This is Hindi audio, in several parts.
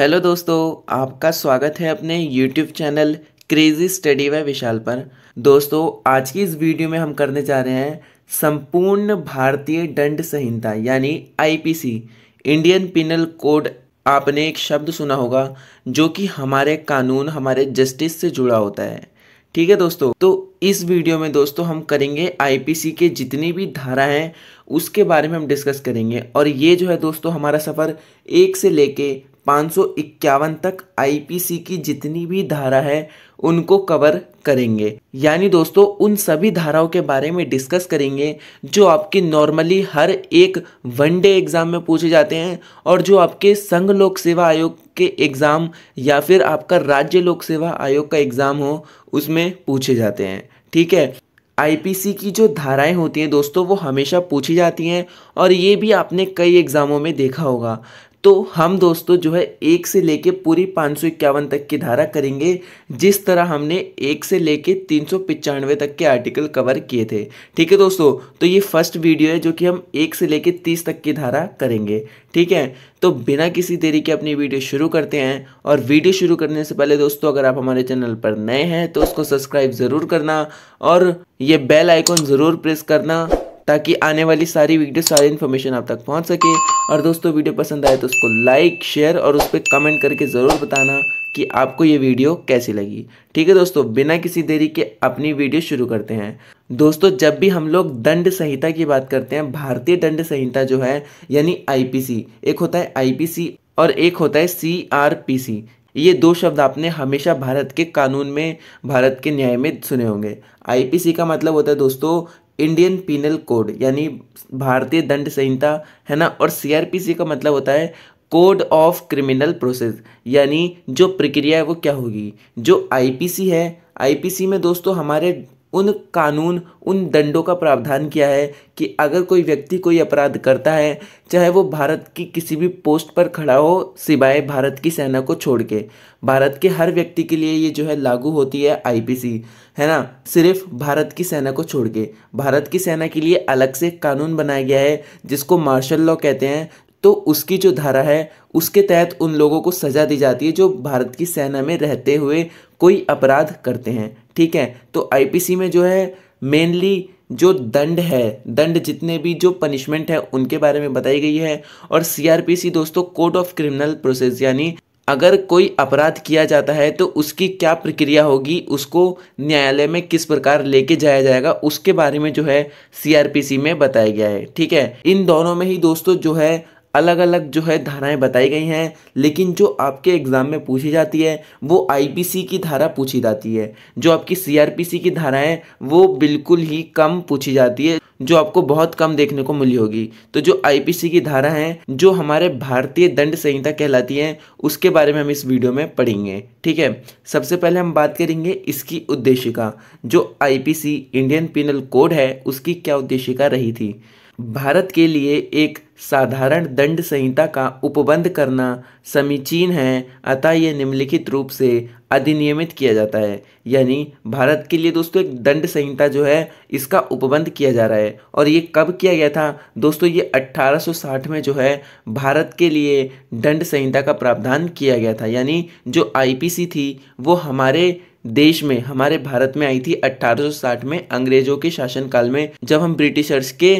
हेलो दोस्तों आपका स्वागत है अपने YouTube channel crazy study by Vishal पर दोस्तों आज की इस वीडियो में हम करने जा रहे हैं संपूर्ण भारतीय दंड संहिता यानी आईपीसी इंडियन पिनल कोड आपने एक शब्द सुना होगा जो कि हमारे कानून हमारे जस्टिस से जुड़ा होता है ठीक है दोस्तों तो इस वीडियो में दोस्तों हम करेंगे आईपीसी के जितनी भी धारा हैं उसके बारे में हम डिस्कस करेंगे और ये जो है दोस्तों हमारा सफ़र एक से लेके पाँच तक आईपीसी की जितनी भी धारा है उनको कवर करेंगे यानी दोस्तों उन सभी धाराओं के बारे में डिस्कस करेंगे जो आपके नॉर्मली हर एक डे एग्ज़ाम में पूछे जाते हैं और जो आपके संघ लोक सेवा आयोग के एग्ज़ाम या फिर आपका राज्य लोक सेवा आयोग का एग्ज़ाम हो उसमें पूछे जाते हैं ठीक है आईपीसी की जो धाराएं होती हैं दोस्तों वो हमेशा पूछी जाती हैं और ये भी आपने कई एग्ज़ामों में देखा होगा तो हम दोस्तों जो है एक से लेके पूरी पाँच तक की धारा करेंगे जिस तरह हमने एक से लेके तीन तक के आर्टिकल कवर किए थे ठीक है दोस्तों तो ये फर्स्ट वीडियो है जो कि हम एक से लेके तीस तक की धारा करेंगे ठीक है तो बिना किसी देरी के अपनी वीडियो शुरू करते हैं और वीडियो शुरू करने से पहले दोस्तों अगर आप हमारे चैनल पर नए हैं तो उसको सब्सक्राइब ज़रूर करना और ये बेल आइकॉन ज़रूर प्रेस करना ताकि आने वाली सारी वीडियो सारी इन्फॉर्मेशन आप तक पहुँच सके और दोस्तों वीडियो पसंद आए तो उसको लाइक शेयर और उस पर कमेंट करके ज़रूर बताना कि आपको ये वीडियो कैसी लगी ठीक है दोस्तों बिना किसी देरी के अपनी वीडियो शुरू करते हैं दोस्तों जब भी हम लोग दंड संहिता की बात करते हैं भारतीय दंड संहिता जो है यानी आईपीसी एक होता है आईपीसी और एक होता है सीआरपीसी ये दो शब्द आपने हमेशा भारत के कानून में भारत के न्याय में सुने होंगे आईपीसी का मतलब होता है दोस्तों इंडियन पिनल कोड यानी भारतीय दंड संहिता है ना और सीआरपीसी का मतलब होता है कोड ऑफ क्रिमिनल प्रोसेस यानी जो प्रक्रिया है वो क्या होगी जो आईपीसी है आईपीसी में दोस्तों हमारे उन कानून उन दंडों का प्रावधान किया है कि अगर कोई व्यक्ति कोई अपराध करता है चाहे वो भारत की किसी भी पोस्ट पर खड़ा हो सिवाय भारत की सेना को छोड़ के भारत के हर व्यक्ति के लिए ये जो है लागू होती है आईपीसी है ना सिर्फ भारत की सेना को छोड़ के भारत की सेना के लिए अलग से कानून बनाया गया है जिसको मार्शल लॉ कहते हैं तो उसकी जो धारा है उसके तहत उन लोगों को सज़ा दी जाती है जो भारत की सेना में रहते हुए कोई अपराध करते हैं ठीक है तो आईपीसी में जो है मेनली जो दंड है दंड जितने भी जो पनिशमेंट है उनके बारे में बताई गई है और सीआरपीसी दोस्तों कोर्ट ऑफ क्रिमिनल प्रोसेस यानी अगर कोई अपराध किया जाता है तो उसकी क्या प्रक्रिया होगी उसको न्यायालय में किस प्रकार लेके जाया जाएगा उसके बारे में जो है सीआरपीसी में बताया गया है ठीक है इन दोनों में ही दोस्तों जो है अलग अलग जो है धाराएं बताई गई हैं लेकिन जो आपके एग्ज़ाम में पूछी जाती है वो आईपीसी की धारा पूछी जाती है जो आपकी सीआरपीसी की धाराएं वो बिल्कुल ही कम पूछी जाती है जो आपको बहुत कम देखने को मिली होगी तो जो आईपीसी की धारा है जो हमारे भारतीय दंड संहिता कहलाती है उसके बारे में हम इस वीडियो में पढ़ेंगे ठीक है सबसे पहले हम बात करेंगे इसकी उद्देशिका जो आईपीसी इंडियन पिनल कोड है उसकी क्या उद्देशिका रही थी भारत के लिए एक साधारण दंड संहिता का उपबंध करना समीचीन है अतः यह निम्नलिखित रूप से अधिनियमित किया जाता है यानी भारत के लिए दोस्तों एक दंड संहिता जो है इसका उपबंध किया जा रहा है और ये कब किया गया था दोस्तों ये 1860 में जो है भारत के लिए दंड संहिता का प्रावधान किया गया था यानी जो आईपीसी थी वो हमारे देश में हमारे भारत में आई थी 1860 में अंग्रेजों के शासनकाल में जब हम ब्रिटिशर्स के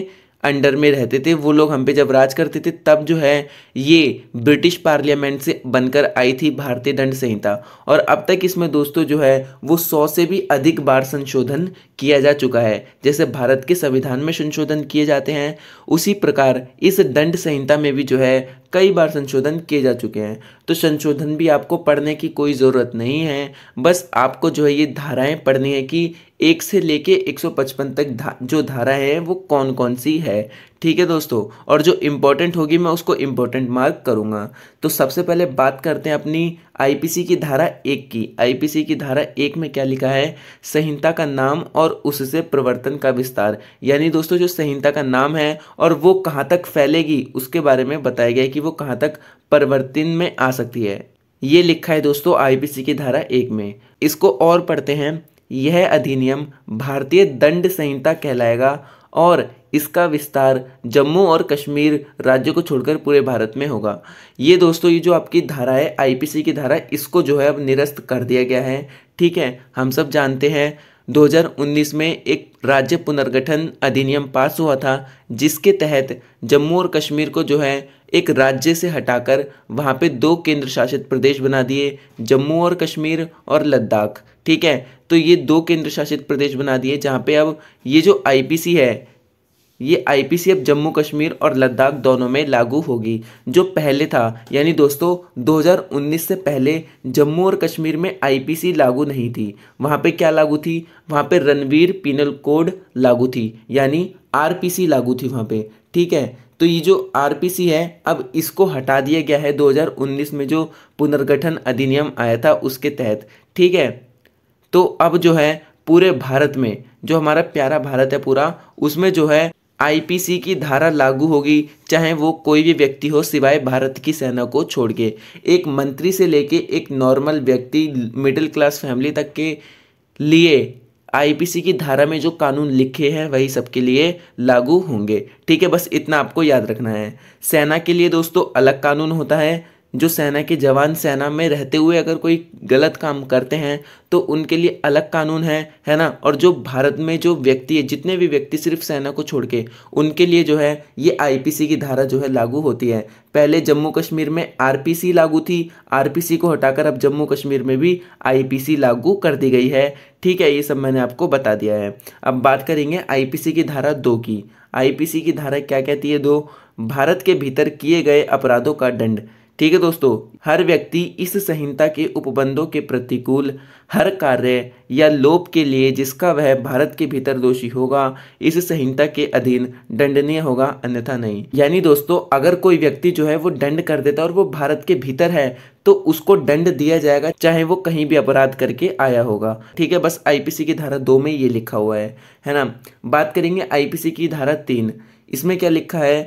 अंडर में रहते थे वो लोग हम पे जब राज करते थे तब जो है ये ब्रिटिश पार्लियामेंट से बनकर आई थी भारतीय दंड संहिता और अब तक इसमें दोस्तों जो है वो सौ से भी अधिक बार संशोधन किया जा चुका है जैसे भारत के संविधान में संशोधन किए जाते हैं उसी प्रकार इस दंड संहिता में भी जो है कई बार संशोधन किए जा चुके हैं तो संशोधन भी आपको पढ़ने की कोई ज़रूरत नहीं है बस आपको जो है ये धाराएं पढ़नी है कि एक से लेके 155 तक धा, जो धारा है वो कौन कौन सी है ठीक है दोस्तों और जो इम्पोर्टेंट होगी मैं उसको इम्पोर्टेंट मार्क करूँगा तो सबसे पहले बात करते हैं अपनी आईपीसी की धारा एक की आईपीसी की धारा एक में क्या लिखा है संहिता का नाम और उससे प्रवर्तन का विस्तार यानी दोस्तों जो संहिता का नाम है और वो कहाँ तक फैलेगी उसके बारे में बताया गया है कि वो कहाँ तक परिवर्तन में आ सकती है ये लिखा है दोस्तों आई की धारा एक में इसको और पढ़ते हैं यह अधिनियम भारतीय दंड संहिता कहलाएगा और इसका विस्तार जम्मू और कश्मीर राज्य को छोड़कर पूरे भारत में होगा ये दोस्तों ये जो आपकी धारा है आईपीसी की धारा इसको जो है अब निरस्त कर दिया गया है ठीक है हम सब जानते हैं 2019 में एक राज्य पुनर्गठन अधिनियम पास हुआ था जिसके तहत जम्मू और कश्मीर को जो है एक राज्य से हटाकर वहाँ पे दो केंद्र शासित प्रदेश बना दिए जम्मू और कश्मीर और लद्दाख ठीक है तो ये दो केंद्र शासित प्रदेश बना दिए जहाँ पे अब ये जो आईपीसी है ये आई अब जम्मू कश्मीर और लद्दाख दोनों में लागू होगी जो पहले था यानी दोस्तों 2019 से पहले जम्मू और कश्मीर में आई लागू नहीं थी वहाँ पे क्या लागू थी वहाँ पे रणवीर पिनल कोड लागू थी यानी आर लागू थी वहाँ पे ठीक है तो ये जो आर है अब इसको हटा दिया गया है 2019 में जो पुनर्गठन अधिनियम आया था उसके तहत ठीक है तो अब जो है पूरे भारत में जो हमारा प्यारा भारत है पूरा उसमें जो है आईपीसी की धारा लागू होगी चाहे वो कोई भी व्यक्ति हो सिवाय भारत की सेना को छोड़ के एक मंत्री से लेके एक नॉर्मल व्यक्ति मिडिल क्लास फैमिली तक के लिए आईपीसी की धारा में जो कानून लिखे हैं वही सबके लिए लागू होंगे ठीक है बस इतना आपको याद रखना है सेना के लिए दोस्तों अलग कानून होता है जो सेना के जवान सेना में रहते हुए अगर कोई गलत काम करते हैं तो उनके लिए अलग कानून है है ना और जो भारत में जो व्यक्ति है जितने भी व्यक्ति सिर्फ सेना को छोड़ के उनके लिए जो है ये आईपीसी की धारा जो है लागू होती है पहले जम्मू कश्मीर में आरपीसी लागू थी आरपीसी को हटाकर अब जम्मू कश्मीर में भी आईपीसी लागू कर दी गई है ठीक है ये सब मैंने आपको बता दिया है अब बात करेंगे आईपीसी की धारा दो की आईपीसी की धारा क्या कहती है दो भारत के भीतर किए गए अपराधों का दंड ठीक है दोस्तों हर व्यक्ति इस संहिता के उपबंधों के प्रतिकूल हर कार्य या लोप के लिए जिसका वह भारत के भीतर दोषी होगा इस संहिता के अधीन दंडनीय होगा अन्यथा नहीं यानी दोस्तों अगर कोई व्यक्ति जो है वो दंड कर देता और वो भारत के भीतर है तो उसको दंड दिया जाएगा चाहे वो कहीं भी अपराध करके आया होगा ठीक है बस आईपीसी की धारा दो में ये लिखा हुआ है है ना बात करेंगे आईपीसी की धारा तीन इसमें क्या लिखा है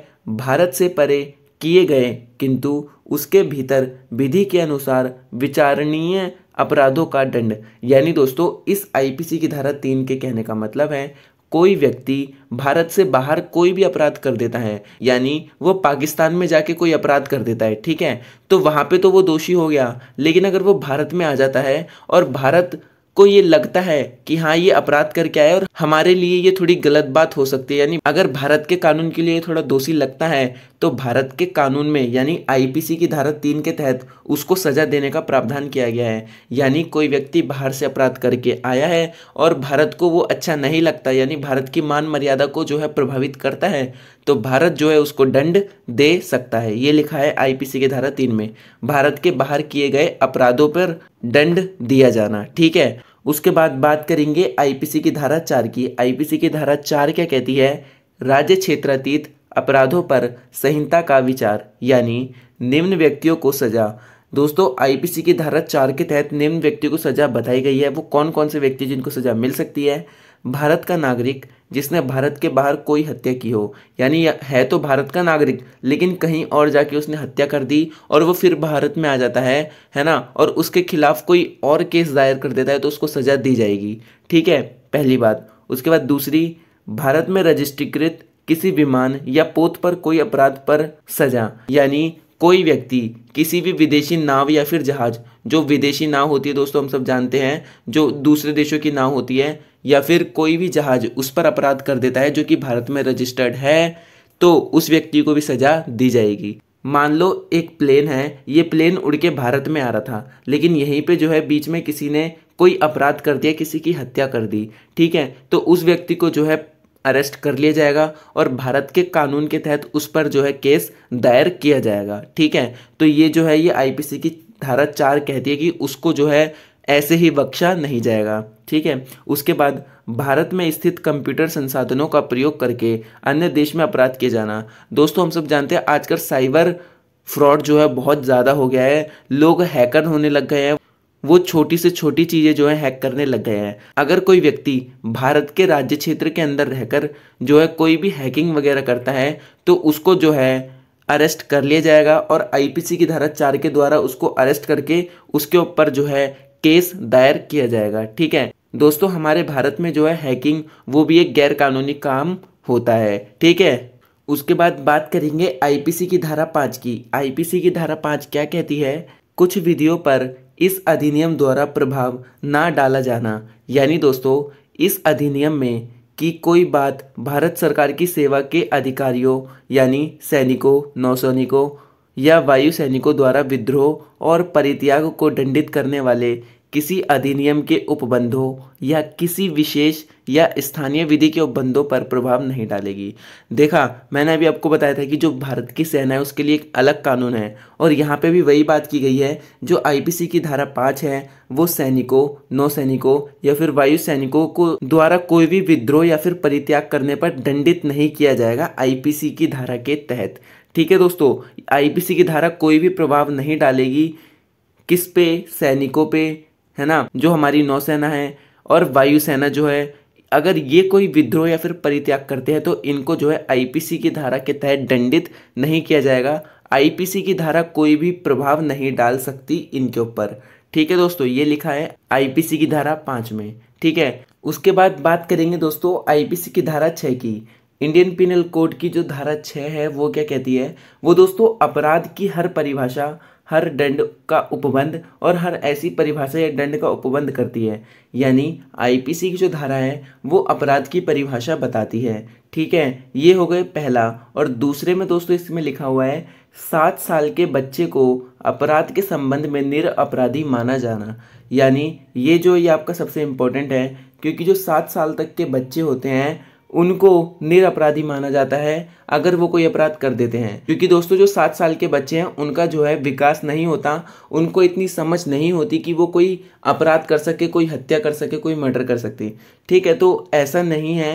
भारत से परे किए गए किंतु उसके भीतर विधि के अनुसार विचारणीय अपराधों का दंड यानी दोस्तों इस आईपीसी की धारा तीन के कहने का मतलब है कोई व्यक्ति भारत से बाहर कोई भी अपराध कर देता है यानी वो पाकिस्तान में जाके कोई अपराध कर देता है ठीक है तो वहाँ पे तो वो दोषी हो गया लेकिन अगर वो भारत में आ जाता है और भारत को ये लगता है कि हाँ ये अपराध करके आए और हमारे लिए ये थोड़ी गलत बात हो सकती है यानी अगर भारत के कानून के लिए थोड़ा दोषी लगता है तो भारत के कानून में यानी आईपीसी की धारा तीन के तहत उसको सजा देने का प्रावधान किया गया है यानी कोई व्यक्ति बाहर से अपराध करके आया है और भारत को वो अच्छा नहीं लगता यानी भारत की मान मर्यादा को जो है प्रभावित करता है तो भारत जो है उसको दंड दे सकता है ये लिखा है आईपीसी के धारा तीन में भारत के बाहर किए गए अपराधों पर दंड दिया जाना ठीक है उसके बाद बात करेंगे आईपीसी की धारा चार की आईपीसी की धारा चार क्या कहती है राज्य क्षेत्रातीत अपराधों पर संहिता का विचार यानी निम्न व्यक्तियों को सजा दोस्तों आईपीसी की धारा चार के तहत निम्न व्यक्तियों को सजा बताई गई है वो कौन कौन से व्यक्ति जिनको सजा मिल सकती है भारत का नागरिक जिसने भारत के बाहर कोई हत्या की हो यानी है तो भारत का नागरिक लेकिन कहीं और जाके उसने हत्या कर दी और वो फिर भारत में आ जाता है है ना और उसके खिलाफ कोई और केस दायर कर देता है तो उसको सज़ा दी जाएगी ठीक है पहली बात उसके बाद दूसरी भारत में रजिस्ट्रीकृत किसी विमान या पोत पर कोई अपराध पर सजा यानी कोई व्यक्ति किसी भी विदेशी नाव या फिर जहाज जो विदेशी नाव होती है दोस्तों हम सब जानते हैं जो दूसरे देशों की नाव होती है या फिर कोई भी जहाज उस पर अपराध कर देता है जो कि भारत में रजिस्टर्ड है तो उस व्यक्ति को भी सजा दी जाएगी मान लो एक प्लेन है ये प्लेन उड़ के भारत में आ रहा था लेकिन यहीं पे जो है बीच में किसी ने कोई अपराध कर दिया किसी की हत्या कर दी ठीक है तो उस व्यक्ति को जो है अरेस्ट कर लिया जाएगा और भारत के कानून के तहत उस पर जो है केस दायर किया जाएगा ठीक है तो ये जो है ये आईपीसी की धारा चार कहती है कि उसको जो है ऐसे ही बख्शा नहीं जाएगा ठीक है उसके बाद भारत में स्थित कंप्यूटर संसाधनों का प्रयोग करके अन्य देश में अपराध किए जाना दोस्तों हम सब जानते हैं आजकल साइबर फ्रॉड जो है बहुत ज़्यादा हो गया है लोग हैकर होने लग गए हैं वो छोटी से छोटी चीज़ें जो है हैक करने लग गए हैं अगर कोई व्यक्ति भारत के राज्य क्षेत्र के अंदर रहकर जो है कोई भी हैकिंग वगैरह करता है तो उसको जो है अरेस्ट कर लिया जाएगा और आईपीसी की धारा चार के द्वारा उसको अरेस्ट करके उसके ऊपर जो है केस दायर किया जाएगा ठीक है दोस्तों हमारे भारत में जो है हैकिंग वो भी एक गैर कानूनी काम होता है ठीक है उसके बाद बात करेंगे आईपीसी की धारा पाँच की आईपीसी की धारा पाँच क्या कहती है कुछ विधियों पर इस अधिनियम द्वारा प्रभाव ना डाला जाना यानी दोस्तों इस अधिनियम में कि कोई बात भारत सरकार की सेवा के अधिकारियों यानी सैनिकों नौसैनिकों या वायु सैनिकों द्वारा विद्रोह और परित्याग को दंडित करने वाले किसी अधिनियम के उपबंधों या किसी विशेष या स्थानीय विधि के उपबंधों पर प्रभाव नहीं डालेगी देखा मैंने अभी आपको बताया था कि जो भारत की सेना है उसके लिए एक अलग कानून है और यहाँ पे भी वही बात की गई है जो आईपीसी की धारा पाँच है वो सैनिकों नौ सैनिकों या फिर वायु सैनिकों को द्वारा कोई भी विद्रोह या फिर परित्याग करने पर दंडित नहीं किया जाएगा आईपीसी की धारा के तहत ठीक है दोस्तों आईपीसी की धारा कोई भी प्रभाव नहीं डालेगी किस पे सैनिकों पे है ना जो हमारी नौसेना है और वायुसेना जो है अगर ये कोई विद्रोह या फिर परित्याग करते हैं तो इनको जो है आईपीसी की धारा के तहत दंडित नहीं किया जाएगा आईपीसी की धारा कोई भी प्रभाव नहीं डाल सकती इनके ऊपर ठीक है दोस्तों ये लिखा है आईपीसी की धारा पाँच में ठीक है उसके बाद बात करेंगे दोस्तों आईपीसी की धारा छः की इंडियन पिनल कोड की जो धारा छः है वो क्या कहती है वो दोस्तों अपराध की हर परिभाषा हर दंड का उपबंध और हर ऐसी परिभाषा या दंड का उपबंध करती है यानी आईपीसी की जो धारा है वो अपराध की परिभाषा बताती है ठीक है ये हो गए पहला और दूसरे में दोस्तों इसमें लिखा हुआ है सात साल के बच्चे को अपराध के संबंध में निर अपराधी माना जाना यानी ये जो ये आपका सबसे इम्पोर्टेंट है क्योंकि जो सात साल तक के बच्चे होते हैं उनको निरअपराधी माना जाता है अगर वो कोई अपराध कर देते हैं क्योंकि दोस्तों जो सात साल के बच्चे हैं उनका जो है विकास नहीं होता उनको इतनी समझ नहीं होती कि वो कोई अपराध कर सके कोई हत्या कर सके कोई मर्डर कर सकते ठीक है तो ऐसा नहीं है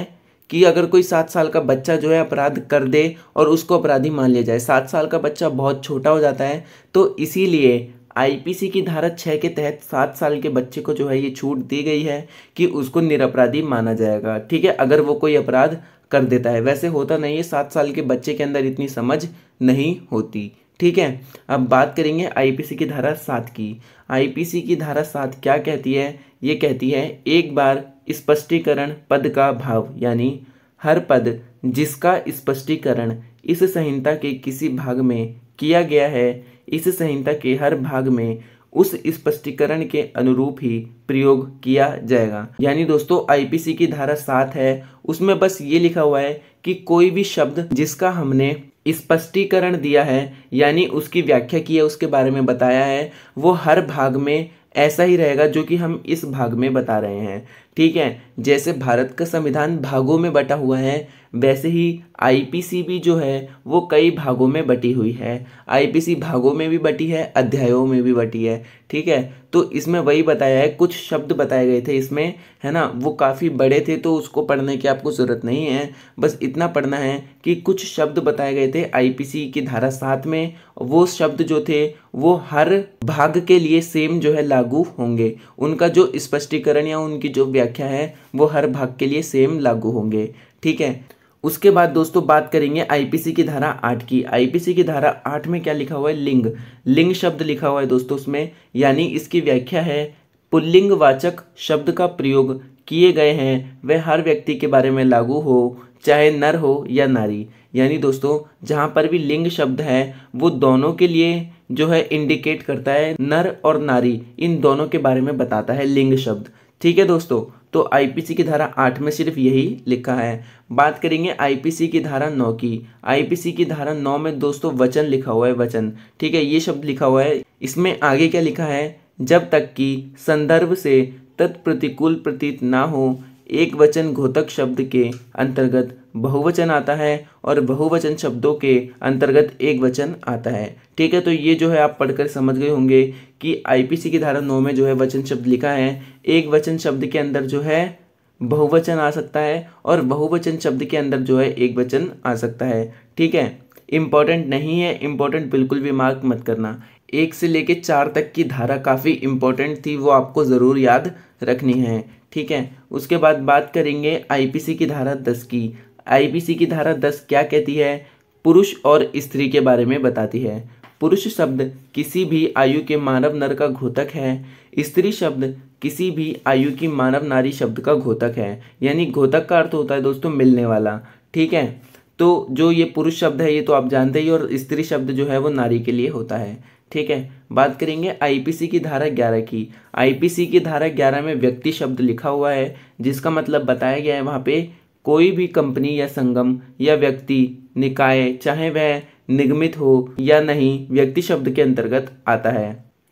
कि अगर कोई सात साल का बच्चा जो है अपराध कर दे और उसको अपराधी मान लिया जाए सात साल का बच्चा बहुत छोटा हो जाता है तो इसीलिए आईपीसी की धारा छः के तहत सात साल के बच्चे को जो है ये छूट दी गई है कि उसको निरपराधी माना जाएगा ठीक है अगर वो कोई अपराध कर देता है वैसे होता नहीं है सात साल के बच्चे के अंदर इतनी समझ नहीं होती ठीक है अब बात करेंगे आईपीसी की धारा सात की आईपीसी की धारा सात क्या कहती है ये कहती है एक बार स्पष्टीकरण पद का भाव यानी हर पद जिसका स्पष्टीकरण इस संहिता के किसी भाग में किया गया है इस संहिता के हर भाग में उस स्पष्टीकरण के अनुरूप ही प्रयोग किया जाएगा यानी दोस्तों आईपीसी की धारा सात है उसमें बस ये लिखा हुआ है कि कोई भी शब्द जिसका हमने स्पष्टीकरण दिया है यानी उसकी व्याख्या की है उसके बारे में बताया है वो हर भाग में ऐसा ही रहेगा जो कि हम इस भाग में बता रहे हैं ठीक है जैसे भारत का संविधान भागों में बटा हुआ है वैसे ही आईपीसी भी जो है वो कई भागों में बटी हुई है आईपीसी भागों में भी बटी है अध्यायों में भी बटी है ठीक है तो इसमें वही बताया है कुछ शब्द बताए गए थे इसमें है ना वो काफ़ी बड़े थे तो उसको पढ़ने की आपको ज़रूरत नहीं है बस इतना पढ़ना है कि कुछ शब्द बताए गए थे आईपीसी की धारा सात में वो शब्द जो थे वो हर भाग के लिए सेम जो है लागू होंगे उनका जो स्पष्टीकरण या उनकी जो व्याख्या है वो हर भाग के लिए सेम लागू होंगे ठीक है उसके बाद दोस्तों बात करेंगे आईपीसी की धारा आठ की आईपीसी की धारा आठ में क्या लिखा हुआ है लिंग लिंग शब्द लिखा हुआ है दोस्तों उसमें यानी इसकी व्याख्या है पुल्लिंग वाचक शब्द का प्रयोग किए गए हैं वह हर व्यक्ति के बारे में लागू हो चाहे नर हो या नारी यानी दोस्तों जहाँ पर भी लिंग शब्द है वो दोनों के लिए जो है इंडिकेट करता है नर और नारी इन दोनों के बारे में बताता है लिंग शब्द ठीक है दोस्तों तो आईपीसी की धारा आठ में सिर्फ यही लिखा है बात करेंगे आईपीसी की धारा नौ की आईपीसी की धारा नौ में दोस्तों वचन लिखा हुआ है वचन ठीक है ये शब्द लिखा हुआ है इसमें आगे क्या लिखा है जब तक कि संदर्भ से तत्प्रतिकूल प्रतीत ना हो एक वचन घोतक शब्द के अंतर्गत बहुवचन आता है और बहुवचन शब्दों के अंतर्गत एक वचन आता है ठीक है तो ये जो है आप पढ़कर समझ गए होंगे कि आईपीसी की धारा नौ में जो है वचन शब्द लिखा है एक वचन शब्द के अंदर जो है बहुवचन आ सकता है और बहुवचन शब्द के अंदर जो है एक वचन आ सकता है ठीक है इम्पॉर्टेंट नहीं है इम्पॉर्टेंट बिल्कुल भी मार्क मत करना एक से लेके चार तक की धारा काफ़ी इम्पॉर्टेंट थी वो आपको ज़रूर याद रखनी है ठीक है उसके बाद बात करेंगे आईपीसी की धारा दस की आईपीसी की धारा दस क्या कहती है पुरुष और स्त्री के बारे में बताती है पुरुष शब्द किसी भी आयु के मानव नर का घोतक है स्त्री शब्द किसी भी आयु की मानव नारी शब्द का घोतक है यानी घोतक का अर्थ होता है दोस्तों मिलने वाला ठीक है तो जो ये पुरुष शब्द है ये तो आप जानते ही और स्त्री शब्द जो है वो नारी के लिए होता है ठीक है बात करेंगे आईपीसी की धारा ग्यारह की आईपीसी की धारा ग्यारह में व्यक्ति शब्द लिखा हुआ है जिसका मतलब बताया गया है वहाँ पे कोई भी कंपनी या संगम या व्यक्ति निकाय चाहे वह निगमित हो या नहीं व्यक्ति शब्द के अंतर्गत आता है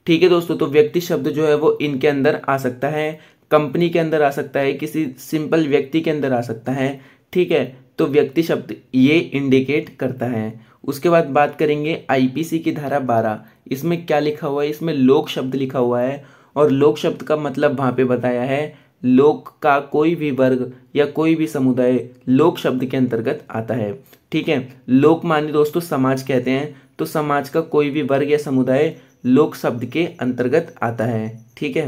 ठीक है दोस्तों तो व्यक्ति शब्द जो है वो इनके अंदर आ सकता है कंपनी के अंदर आ सकता है किसी सिंपल व्यक्ति के अंदर आ सकता है ठीक है तो व्यक्ति शब्द ये इंडिकेट करता है उसके बाद बात करेंगे आईपीसी की धारा बारह इसमें क्या लिखा हुआ है इसमें लोक शब्द लिखा हुआ है और लोक शब्द का मतलब वहाँ पे बताया है लोक का कोई भी वर्ग या कोई भी समुदाय लोक शब्द के अंतर्गत आता है ठीक है लोक मान्य दोस्तों समाज कहते हैं तो समाज का कोई भी वर्ग या समुदाय लोक शब्द के अंतर्गत आता है ठीक है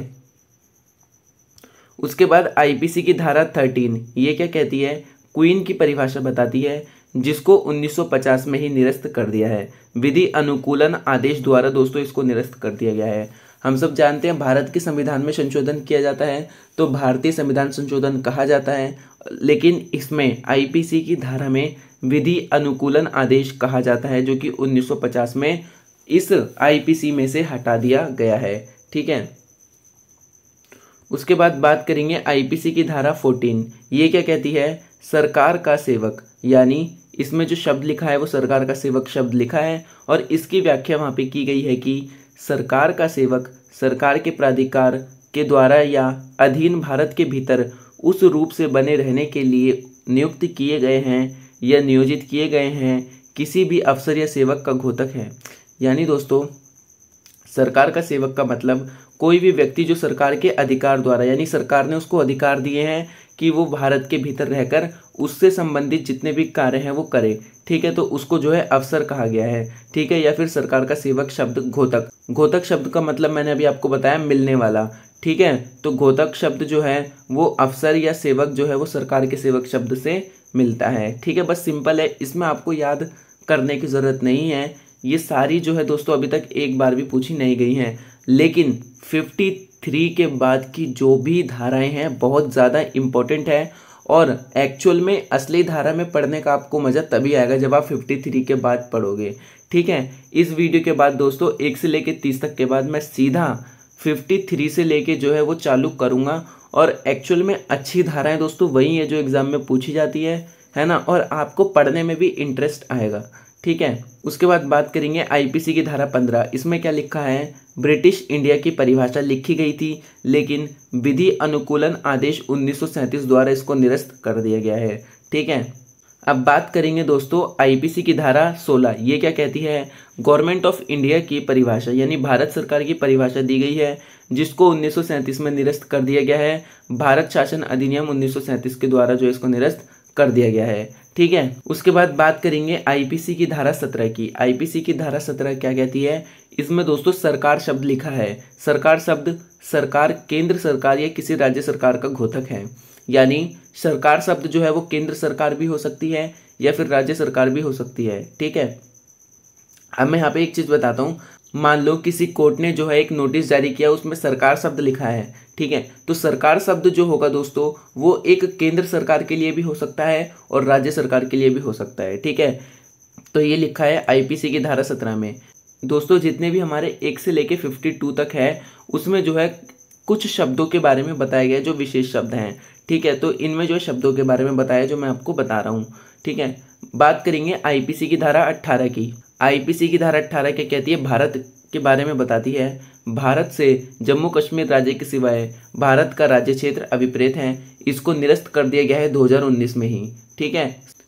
उसके बाद आईपीसी की धारा थर्टीन ये क्या कहती है क्वीन की परिभाषा बताती है जिसको 1950 में ही निरस्त कर दिया है विधि अनुकूलन आदेश द्वारा दोस्तों इसको निरस्त कर दिया गया है हम सब जानते हैं भारत के संविधान में संशोधन किया जाता है तो भारतीय संविधान संशोधन कहा जाता है लेकिन इसमें आईपीसी की धारा में विधि अनुकूलन आदेश कहा जाता है जो कि 1950 में इस आईपीसी में से हटा दिया गया है ठीक है उसके बाद बात करेंगे आईपीसी की धारा 14 ये क्या कहती है सरकार का सेवक यानी इसमें जो शब्द लिखा है वो सरकार का सेवक शब्द लिखा है और इसकी व्याख्या वहाँ पे की गई है कि सरकार का सेवक सरकार के प्राधिकार के द्वारा या अधीन भारत के भीतर उस रूप से बने रहने के लिए नियुक्त किए गए हैं या नियोजित किए गए हैं किसी भी अफसर या सेवक का घोतक है यानी दोस्तों सरकार का सेवक का मतलब कोई भी व्यक्ति जो सरकार के अधिकार द्वारा यानी सरकार ने उसको अधिकार दिए हैं कि वो भारत के भीतर रहकर उससे संबंधित जितने भी कार्य हैं वो करे ठीक है तो उसको जो है अफसर कहा गया है ठीक है या फिर सरकार का सेवक शब्द घोतक घोतक शब्द का मतलब मैंने अभी आपको बताया मिलने वाला ठीक है तो घोतक शब्द जो है वो अफसर या सेवक जो है वो सरकार के सेवक शब्द से मिलता है ठीक है बस सिंपल है इसमें आपको याद करने की ज़रूरत नहीं है ये सारी जो है दोस्तों अभी तक एक बार भी पूछी नहीं गई हैं लेकिन फिफ्टी थ्री के बाद की जो भी धाराएं हैं बहुत ज़्यादा इम्पोर्टेंट है और एक्चुअल में असली धारा में पढ़ने का आपको मज़ा तभी आएगा जब आप 53 के बाद पढ़ोगे ठीक है इस वीडियो के बाद दोस्तों एक से लेके तीस तक के बाद मैं सीधा 53 से लेके जो है वो चालू करूँगा और एक्चुअल में अच्छी धाराएं दोस्तों वही है जो एग्ज़ाम में पूछी जाती है है ना और आपको पढ़ने में भी इंटरेस्ट आएगा ठीक है उसके बाद बात करेंगे आईपीसी की धारा पंद्रह इसमें क्या लिखा है ब्रिटिश इंडिया की परिभाषा लिखी गई थी लेकिन विधि अनुकूलन आदेश 1937 द्वारा इसको निरस्त कर दिया गया है ठीक है अब बात करेंगे दोस्तों आईपीसी की धारा 16 ये क्या कहती है गवर्नमेंट ऑफ इंडिया की परिभाषा यानी भारत सरकार की परिभाषा दी गई है जिसको उन्नीस में निरस्त कर दिया गया है भारत शासन अधिनियम उन्नीस के द्वारा जो इसको निरस्त कर दिया गया है ठीक है उसके बाद बात करेंगे आईपीसी की धारा सत्रह की आईपीसी की धारा सत्रह क्या कहती है इसमें दोस्तों सरकार शब्द लिखा है सरकार शब्द सरकार केंद्र सरकार या किसी राज्य सरकार का घोतक है यानी सरकार शब्द जो है वो केंद्र सरकार भी हो सकती है या फिर राज्य सरकार भी हो सकती है ठीक है अब मैं यहाँ पे एक चीज़ बताता हूँ मान लो किसी कोर्ट ने जो है एक नोटिस जारी किया उसमें सरकार शब्द लिखा है ठीक है तो सरकार शब्द जो होगा दोस्तों वो एक केंद्र सरकार के लिए भी हो सकता है और राज्य सरकार के लिए भी हो सकता है ठीक है तो ये लिखा है आईपीसी की धारा सत्रह में दोस्तों जितने भी हमारे एक से लेके फिफ्टी टू तक है उसमें जो है कुछ शब्दों के बारे में बताया गया जो विशेष शब्द हैं ठीक है तो इनमें जो है शब्दों के बारे में बताया जो मैं आपको बता रहा हूँ ठीक है बात करेंगे आईपीसी की धारा अट्ठारह की आईपीसी की धारा अट्ठारह क्या कहती है भारत के बारे में बताती है भारत से जम्मू कश्मीर राज्य के सिवाय भारत का राज्य क्षेत्र अभिप्रेत है इसको निरस्त कर दिया गया है 2019 में ही ठीक है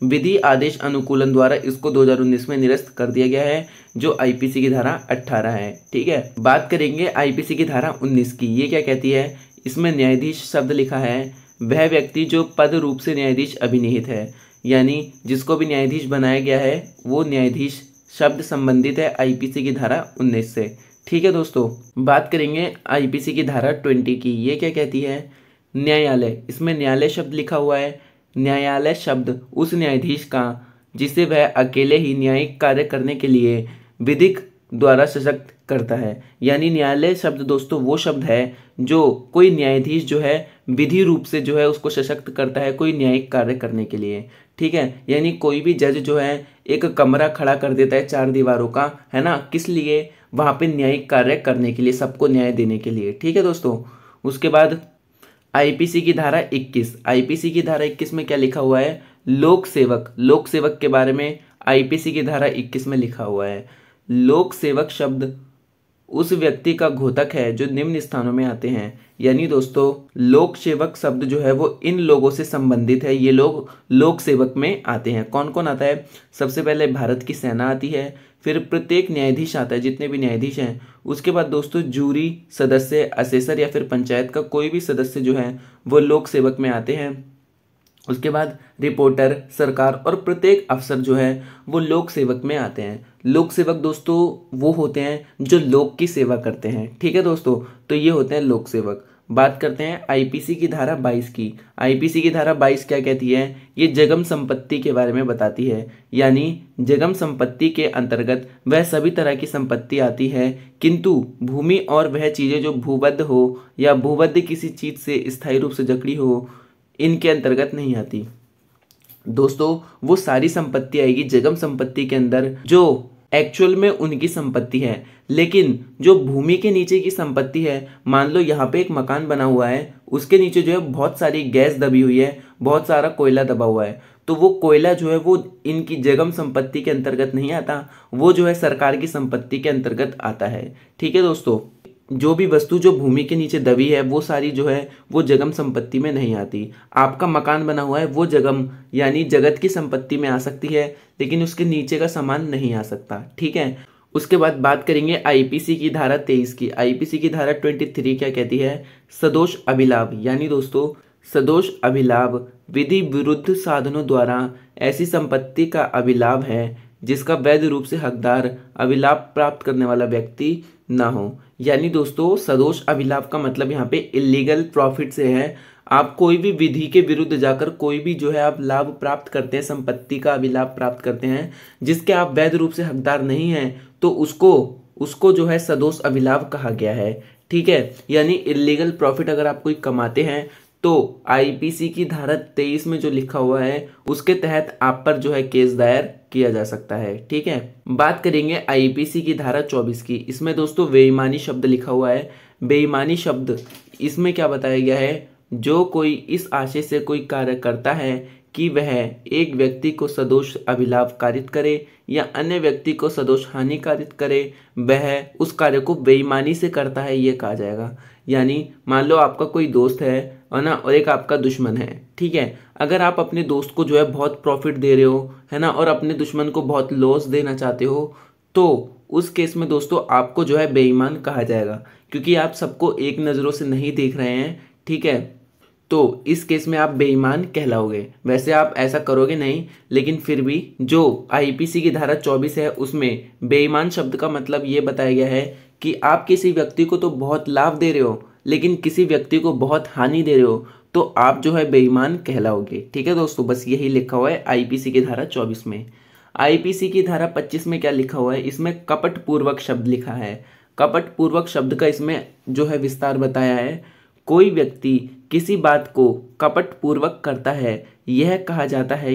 विधि आदेश अनुकूलन द्वारा इसको 2019 में निरस्त कर दिया गया है जो आईपीसी की धारा 18 है ठीक है बात करेंगे आईपीसी की धारा 19 की ये क्या कहती है इसमें न्यायाधीश शब्द लिखा है वह व्यक्ति जो पद रूप से न्यायाधीश अभिनिहित है यानी जिसको भी न्यायाधीश बनाया गया है वो न्यायाधीश शब्द संबंधित है आईपीसी की धारा 19 से ठीक है दोस्तों बात करेंगे आईपीसी की धारा 20 की ये क्या कहती है न्यायालय इसमें न्यायालय शब्द लिखा हुआ है न्यायालय शब्द उस न्यायाधीश का जिसे वह अकेले ही न्यायिक कार्य करने के लिए विधिक द्वारा सशक्त करता है यानी न्यायालय शब्द दोस्तों वो शब्द है जो कोई न्यायाधीश जो है विधि रूप से जो है उसको सशक्त करता है कोई न्यायिक कार्य करने के लिए ठीक है यानी कोई भी जज जो है एक कमरा खड़ा कर देता है चार दीवारों का है ना किस लिए वहाँ पे न्यायिक कार्य करने के लिए सबको न्याय देने के लिए ठीक है दोस्तों उसके बाद आईपीसी की धारा 21 आईपीसी की धारा 21 में क्या लिखा हुआ है लोक सेवक लोक सेवक के बारे में आईपीसी की धारा 21 में लिखा हुआ है लोक सेवक शब्द उस व्यक्ति का घोतक है जो निम्न स्थानों में आते हैं यानी दोस्तों लोक सेवक शब्द जो है वो इन लोगों से संबंधित है ये लोग लोक सेवक में आते हैं कौन कौन आता है सबसे पहले भारत की सेना आती है फिर प्रत्येक न्यायाधीश आता है जितने भी न्यायाधीश हैं उसके बाद दोस्तों जूरी सदस्य असेसर या फिर पंचायत का कोई भी सदस्य जो है वो लोक सेवक में आते हैं उसके बाद रिपोर्टर सरकार और प्रत्येक अफसर जो है वो लोक सेवक में आते हैं लोक सेवक दोस्तों वो होते हैं जो लोक की सेवा करते हैं ठीक है दोस्तों तो ये होते हैं लोक सेवक बात करते हैं आईपीसी की धारा 22 की आईपीसी की धारा 22 क्या कहती है ये जगम संपत्ति के बारे में बताती है यानी जगम संपत्ति के अंतर्गत वह सभी तरह की संपत्ति आती है किंतु भूमि और वह चीज़ें जो भूबद्ध हो या भूबद्ध किसी चीज़ से स्थायी रूप से जकड़ी हो इनके अंतर्गत नहीं आती दोस्तों वो सारी संपत्ति आएगी जगम संपत्ति के अंदर जो एक्चुअल में उनकी संपत्ति है लेकिन जो भूमि के नीचे की संपत्ति है मान लो यहाँ पे एक मकान बना हुआ है उसके नीचे जो है बहुत सारी गैस दबी हुई है बहुत सारा कोयला दबा हुआ है तो वो कोयला जो है वो इनकी जगम संपत्ति के अंतर्गत नहीं आता वो जो है सरकार की संपत्ति के अंतर्गत आता है ठीक है दोस्तों जो भी वस्तु जो भूमि के नीचे दबी है वो सारी जो है वो जगम संपत्ति में नहीं आती आपका मकान बना हुआ है वो जगम यानी जगत की संपत्ति में आ सकती है लेकिन उसके नीचे का सामान नहीं आ सकता ठीक है उसके बाद बात करेंगे आईपीसी की धारा तेईस की आईपीसी की धारा ट्वेंटी थ्री क्या कहती है सदोष अभिलाभ यानी दोस्तों सदोष अभिलाभ विधि विरुद्ध साधनों द्वारा ऐसी संपत्ति का अभिलाभ है जिसका वैध रूप से हकदार अभिलाभ प्राप्त करने वाला व्यक्ति ना हो यानी दोस्तों सदोष अभिलाप का मतलब यहाँ पे इलीगल प्रॉफिट से है आप कोई भी विधि के विरुद्ध जाकर कोई भी जो है आप लाभ प्राप्त करते हैं संपत्ति का अभिलाभ प्राप्त करते हैं जिसके आप वैध रूप से हकदार नहीं हैं तो उसको उसको जो है सदोष अभिलाभ कहा गया है ठीक है यानी इलीगल प्रॉफिट अगर आप कोई कमाते हैं तो आईपीसी की धारा तेईस में जो लिखा हुआ है उसके तहत आप पर जो है केस दायर किया जा सकता है ठीक है बात करेंगे आईपीसी की धारा 24 की इसमें दोस्तों बेईमानी शब्द लिखा हुआ है बेईमानी शब्द इसमें क्या बताया गया है जो कोई इस आशय से कोई कार्य करता है कि वह एक व्यक्ति को सदोष अभिलाभकारित करे या अन्य व्यक्ति को सदोष हानिकारित करे वह उस कार्य को बेईमानी से करता है ये कहा जाएगा यानी मान लो आपका कोई दोस्त है है ना और एक आपका दुश्मन है ठीक है अगर आप अपने दोस्त को जो है बहुत प्रॉफिट दे रहे हो है ना और अपने दुश्मन को बहुत लॉस देना चाहते हो तो उस केस में दोस्तों आपको जो है बेईमान कहा जाएगा क्योंकि आप सबको एक नज़रों से नहीं देख रहे हैं ठीक है तो इस केस में आप बेईमान कहलाओगे वैसे आप ऐसा करोगे नहीं लेकिन फिर भी जो आईपीसी की धारा 24 है उसमें बेईमान शब्द का मतलब ये बताया गया है कि आप किसी व्यक्ति को तो बहुत लाभ दे रहे हो लेकिन किसी व्यक्ति को बहुत हानि दे रहे हो तो आप जो है बेईमान कहलाओगे ठीक है दोस्तों बस यही लिखा हुआ है आईपीसी की धारा 24 में आईपीसी की धारा 25 में क्या लिखा हुआ है इसमें कपट पूर्वक शब्द लिखा है कपट पूर्वक शब्द का इसमें जो है विस्तार बताया है कोई व्यक्ति किसी बात को कपट पूर्वक करता है यह कहा जाता है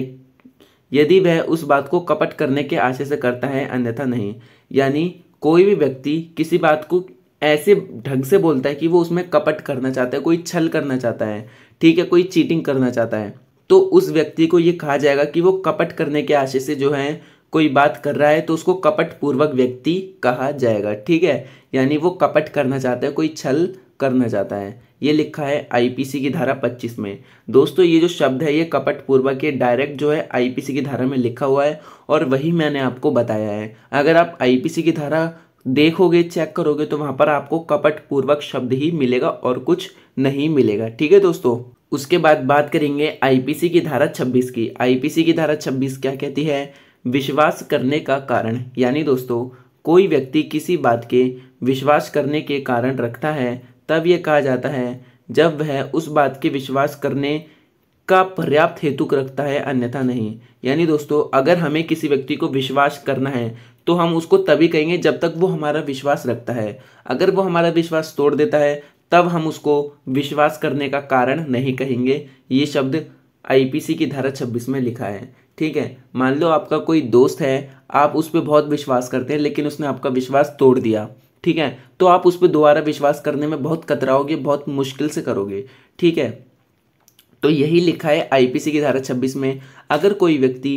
यदि वह उस बात को कपट करने के आशय से करता है अन्यथा नहीं यानी कोई भी व्यक्ति किसी बात को ऐसे ढंग से बोलता है कि वो उसमें कपट करना चाहता है कोई छल करना चाहता है ठीक है कोई चीटिंग करना चाहता है तो उस व्यक्ति को ये कहा जाएगा कि वो कपट करने के आशय से जो है कोई बात कर रहा है तो उसको कपट पूर्वक व्यक्ति कहा जाएगा ठीक है यानी वो कपट करना चाहता है कोई छल करना चाहता है ये लिखा है आईपीसी की धारा 25 में दोस्तों ये जो शब्द है ये कपट पूर्वक ये डायरेक्ट जो है आईपीसी की धारा में लिखा हुआ है और वही मैंने आपको बताया है अगर आप आईपीसी की धारा देखोगे चेक करोगे तो वहाँ पर आपको कपट पूर्वक शब्द ही मिलेगा और कुछ नहीं मिलेगा ठीक है दोस्तों उसके बाद बात करेंगे आईपीसी की धारा 26 की आईपीसी की धारा 26 क्या कहती है विश्वास करने का कारण यानी दोस्तों कोई व्यक्ति किसी बात के विश्वास करने के कारण रखता है तब यह कहा जाता है जब वह उस बात के विश्वास करने का पर्याप्त हेतु रखता है अन्यथा नहीं यानी दोस्तों अगर हमें किसी व्यक्ति को विश्वास करना है तो हम उसको तभी कहेंगे जब तक वो हमारा विश्वास रखता है अगर वो हमारा विश्वास तोड़ देता है तब हम उसको विश्वास करने का कारण नहीं कहेंगे ये शब्द आईपीसी की धारा 26 में लिखा है ठीक है मान लो आपका कोई दोस्त है आप उस पर बहुत विश्वास करते हैं लेकिन उसने आपका विश्वास तोड़ दिया ठीक है तो आप उस पर दोबारा विश्वास करने में बहुत कतराओगे बहुत मुश्किल से करोगे ठीक है तो यही लिखा है आईपीसी की धारा 26 में अगर कोई व्यक्ति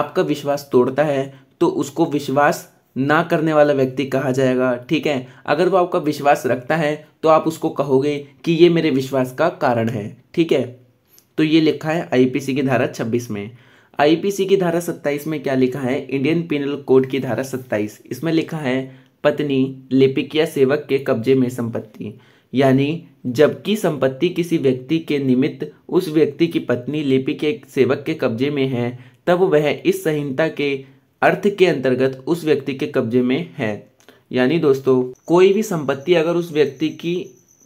आपका विश्वास तोड़ता है तो उसको विश्वास ना करने वाला व्यक्ति कहा जाएगा ठीक है अगर वो आपका विश्वास रखता है तो आप उसको कहोगे कि ये मेरे विश्वास का कारण है ठीक है तो ये लिखा है आईपीसी की धारा 26 में आईपीसी की धारा 27 में क्या लिखा है इंडियन पिनल कोड की धारा 27 इसमें लिखा है पत्नी लिपिक या सेवक के कब्जे में संपत्ति यानी जबकि संपत्ति किसी व्यक्ति के निमित्त उस व्यक्ति की पत्नी लिपिक या सेवक के कब्जे में है तब वह इस संहिता के अर्थ के अंतर्गत उस व्यक्ति के कब्जे में है यानी दोस्तों कोई भी संपत्ति अगर उस व्यक्ति की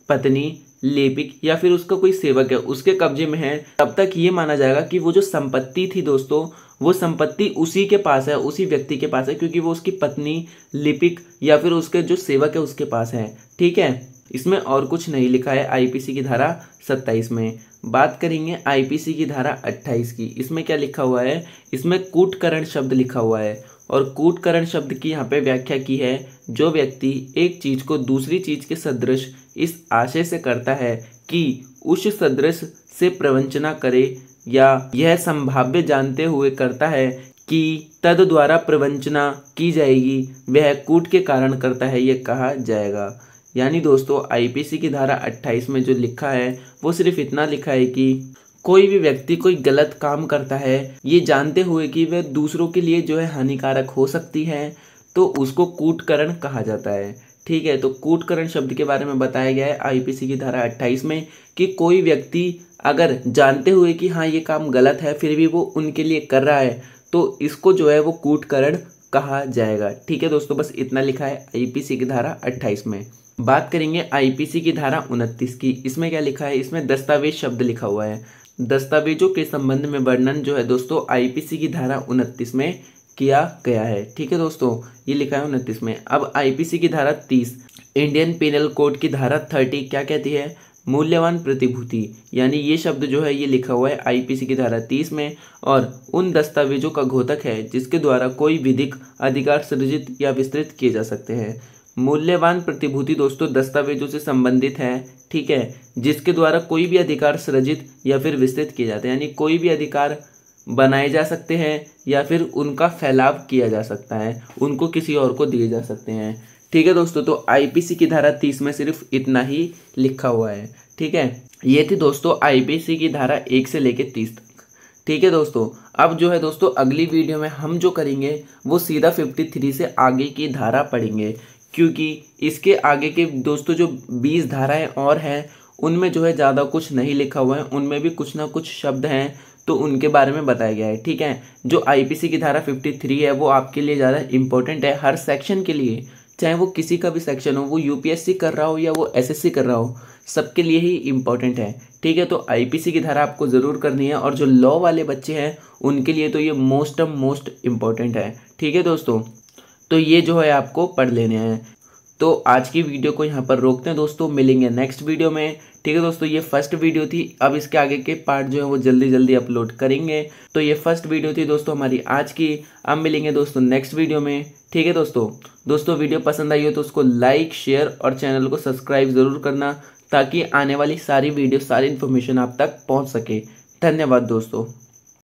पत्नी लेपिक या फिर उसका कोई सेवक है उसके कब्जे में है तब तक ये माना जाएगा कि वो जो संपत्ति थी दोस्तों वो संपत्ति उसी के पास है उसी व्यक्ति के पास है क्योंकि वो उसकी पत्नी लिपिक या फिर उसके जो सेवक है उसके पास है ठीक है इसमें और कुछ नहीं लिखा है आईपीसी की धारा 27 में बात करेंगे आईपीसी की धारा 28 की इसमें क्या लिखा हुआ है इसमें कूटकरण शब्द लिखा हुआ है और कूटकरण शब्द की यहाँ पे व्याख्या की है जो व्यक्ति एक चीज़ को दूसरी चीज़ के सदृश इस आशय से करता है कि उस सदृश से प्रवंचना करे या यह संभाव्य जानते हुए करता है कि तद द्वारा प्रवंचना की जाएगी वह कूट के कारण करता है यह कहा जाएगा यानी दोस्तों आईपीसी की धारा 28 में जो लिखा है वो सिर्फ इतना लिखा है कि कोई भी व्यक्ति कोई गलत काम करता है ये जानते हुए कि वह दूसरों के लिए जो है हानिकारक हो सकती है तो उसको कूटकरण कहा जाता है ठीक है तो कूटकरण शब्द के बारे में बताया गया है आईपीसी की धारा 28 में कि कोई व्यक्ति अगर जानते हुए कि हाँ ये काम गलत है फिर भी वो उनके लिए कर रहा है तो इसको जो है वो कूटकरण कहा जाएगा ठीक है दोस्तों बस इतना लिखा है आईपीसी की धारा 28 में बात करेंगे आईपीसी की धारा उनतीस की इसमें क्या लिखा है इसमें दस्तावेज शब्द लिखा हुआ है दस्तावेजों के संबंध में वर्णन जो है दोस्तों आईपीसी की धारा उनतीस में किया गया है ठीक है दोस्तों ये लिखा है उनतीस में अब आईपीसी की धारा तीस इंडियन पेनल कोड की धारा थर्टी क्या कहती है मूल्यवान प्रतिभूति यानी ये शब्द जो है ये लिखा हुआ है आईपीसी की धारा तीस में और उन दस्तावेजों का घोतक है जिसके द्वारा कोई विधिक अधिकार सृजित या विस्तृत किए जा सकते हैं मूल्यवान प्रतिभूति दोस्तों दस्तावेजों से संबंधित है ठीक है जिसके द्वारा कोई भी अधिकार सृजित या फिर विस्तृत किए जाते हैं यानी कोई भी अधिकार बनाए जा सकते हैं या फिर उनका फैलाव किया जा सकता है उनको किसी और को दिए जा सकते हैं ठीक है दोस्तों तो आईपीसी की धारा तीस में सिर्फ इतना ही लिखा हुआ है ठीक है ये थी दोस्तों आईपीसी की धारा एक से लेकर तीस तक ठीक है दोस्तों अब जो है दोस्तों अगली वीडियो में हम जो करेंगे वो सीधा 53 से आगे की धारा पढ़ेंगे क्योंकि इसके आगे के दोस्तों जो बीस धाराएं और हैं उनमें जो है ज़्यादा कुछ नहीं लिखा हुआ है उनमें भी कुछ ना कुछ शब्द हैं तो उनके बारे में बताया गया है ठीक है जो आईपीसी की धारा 53 है वो आपके लिए ज़्यादा इंपॉर्टेंट है हर सेक्शन के लिए चाहे वो किसी का भी सेक्शन हो वो यूपीएससी कर रहा हो या वो एसएससी कर रहा हो सबके लिए ही इम्पॉर्टेंट है ठीक है तो आईपीसी की धारा आपको ज़रूर करनी है और जो लॉ वाले बच्चे हैं उनके लिए तो ये मोस्ट ऑफ मोस्ट इम्पॉर्टेंट है ठीक है दोस्तों तो ये जो है आपको पढ़ लेने हैं तो आज की वीडियो को यहाँ पर रोकते हैं दोस्तों मिलेंगे नेक्स्ट वीडियो में ठीक है दोस्तों ये फर्स्ट वीडियो थी अब इसके आगे के पार्ट जो है वो जल्दी जल्दी अपलोड करेंगे तो ये फर्स्ट वीडियो थी दोस्तों हमारी आज की अब मिलेंगे दोस्तों नेक्स्ट वीडियो में ठीक है दोस्तों दोस्तों वीडियो पसंद आई हो तो उसको लाइक शेयर और चैनल को सब्सक्राइब ज़रूर करना ताकि आने वाली सारी वीडियो सारी इन्फॉर्मेशन आप तक पहुँच सके धन्यवाद दोस्तों